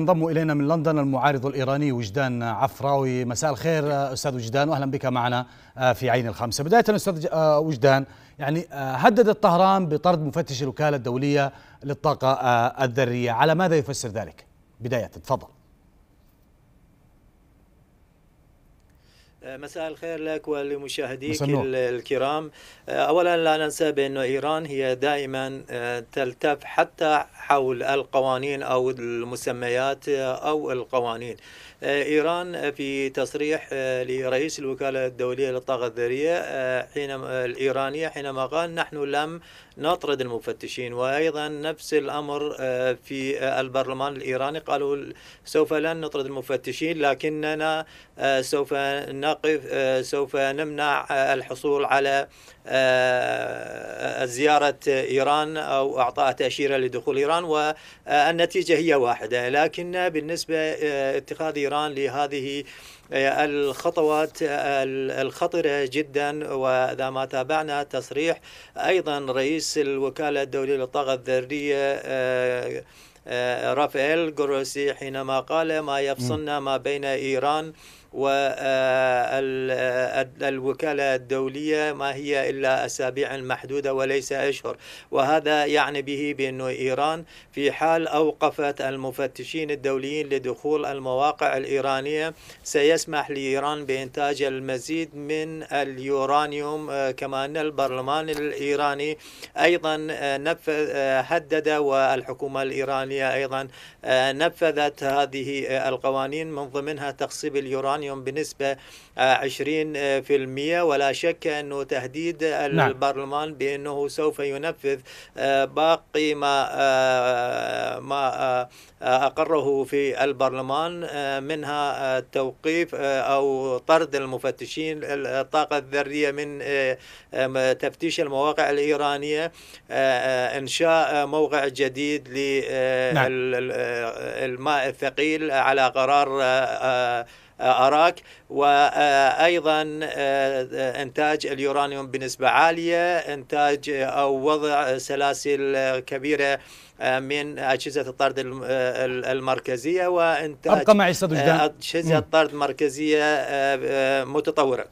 ينضم الينا من لندن المعارض الايراني وجدان عفراوي مساء الخير استاذ وجدان واهلا بك معنا آه، في عين الخمسه بدايه استاذ آه، وجدان يعني آه، هددت طهران بطرد مفتش الوكاله الدوليه للطاقه الذريه على ماذا يفسر ذلك بدايه تفضل آه، مساء الخير لك ولمشاهديك الكرام آه، اولا لا ننسى بانه ايران هي دائما آه، تلتف حتى حول القوانين او المسميات او القوانين ايران في تصريح لرئيس الوكاله الدوليه للطاقه الذريه حينما الايرانيه حينما قال نحن لم نطرد المفتشين وايضا نفس الامر في البرلمان الايراني قالوا سوف لن نطرد المفتشين لكننا سوف نقل آه، سوف نمنع آه، الحصول على آه، زيارة إيران أو أعطاء تأشيرة لدخول إيران والنتيجة هي واحدة لكن بالنسبة آه، اتخاذ إيران لهذه آه، الخطوات آه، الخطرة جدا وإذا ما تابعنا تصريح أيضا رئيس الوكالة الدولية للطاقة الذرية رافائيل جروسي حينما قال ما يفصلنا ما بين إيران والوكالة الدولية ما هي إلا أسابيع محدودة وليس وليس أشهر وهذا يعني به بأنه إيران في حال أوقفت المفتشين الدوليين لدخول المواقع الإيرانية سيسمح لإيران بإنتاج المزيد من اليورانيوم آه، كما أن البرلمان الإيراني أيضا آه، نفذ آه، هدد والحكومة الإيرانية أيضا نفذت هذه القوانين من ضمنها تخصيب اليورانيوم بنسبة 20% ولا شك أنه تهديد نعم. البرلمان بأنه سوف ينفذ آه، باقي ما آه، ما آه، أقره في البرلمان منها توقيف أو طرد المفتشين الطاقة الذرية من تفتيش المواقع الإيرانية إنشاء موقع جديد للماء نعم. الثقيل على قرار أراك وأيضا آه، إنتاج اليورانيوم بنسبة عالية إنتاج آه، أو وضع سلاسل كبيرة آه، من أجهزة الطرد المركزية وإنتاج أبقى معي أجهزة طرد مركزية متطورة